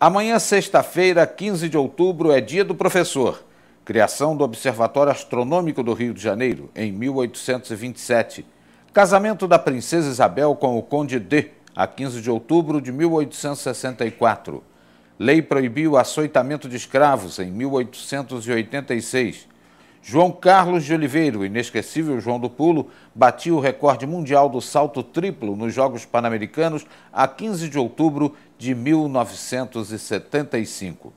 Amanhã, sexta-feira, 15 de outubro, é Dia do Professor. Criação do Observatório Astronômico do Rio de Janeiro, em 1827. Casamento da Princesa Isabel com o Conde D, a 15 de outubro de 1864. Lei proibiu o açoitamento de escravos, em 1886. João Carlos de Oliveira, o inesquecível João do Pulo, batia o recorde mundial do salto triplo nos Jogos Pan-Americanos a 15 de outubro de 1975.